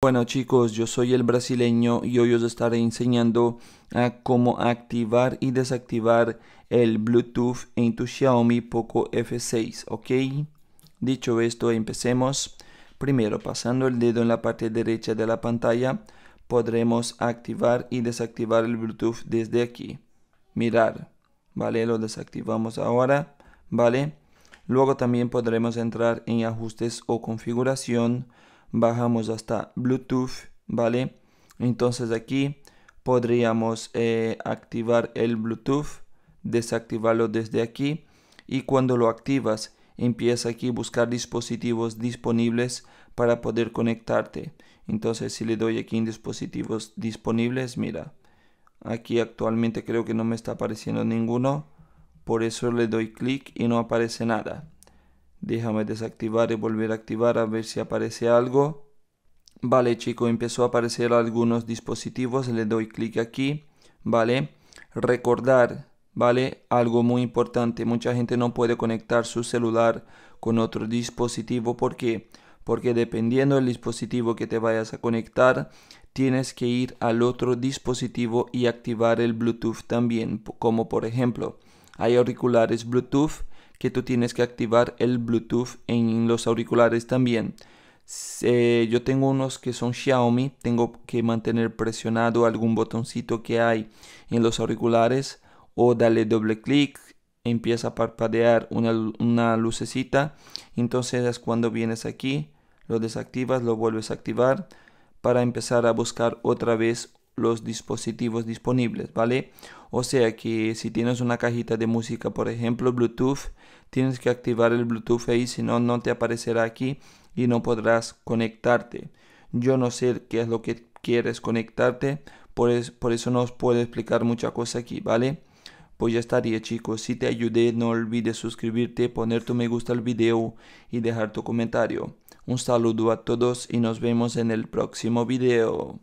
Bueno chicos, yo soy el brasileño y hoy os estaré enseñando a cómo activar y desactivar el Bluetooth en tu Xiaomi Poco F6, ¿ok? Dicho esto, empecemos. Primero, pasando el dedo en la parte derecha de la pantalla, podremos activar y desactivar el Bluetooth desde aquí. Mirar, ¿vale? Lo desactivamos ahora, ¿vale? Luego también podremos entrar en ajustes o configuración, bajamos hasta Bluetooth, ¿vale? Entonces aquí podríamos eh, activar el Bluetooth, desactivarlo desde aquí y cuando lo activas empieza aquí a buscar dispositivos disponibles para poder conectarte. Entonces si le doy aquí en dispositivos disponibles, mira, aquí actualmente creo que no me está apareciendo ninguno, por eso le doy clic y no aparece nada. Déjame desactivar y volver a activar a ver si aparece algo. Vale chico empezó a aparecer algunos dispositivos, le doy clic aquí, ¿vale? Recordar, ¿vale? Algo muy importante, mucha gente no puede conectar su celular con otro dispositivo, ¿por qué? Porque dependiendo del dispositivo que te vayas a conectar, tienes que ir al otro dispositivo y activar el Bluetooth también, como por ejemplo, hay auriculares Bluetooth que tú tienes que activar el Bluetooth en los auriculares también. yo tengo unos que son Xiaomi, tengo que mantener presionado algún botoncito que hay en los auriculares o darle doble clic, empieza a parpadear una, una lucecita, entonces es cuando vienes aquí, lo desactivas, lo vuelves a activar para empezar a buscar otra vez los dispositivos disponibles, ¿vale? O sea que si tienes una cajita de música, por ejemplo, Bluetooth, tienes que activar el Bluetooth ahí, si no, no te aparecerá aquí y no podrás conectarte. Yo no sé qué es lo que quieres conectarte, por, por eso no os puedo explicar mucha cosa aquí, ¿vale? Pues ya estaría chicos, si te ayudé no olvides suscribirte, poner tu me gusta al video y dejar tu comentario. Un saludo a todos y nos vemos en el próximo video.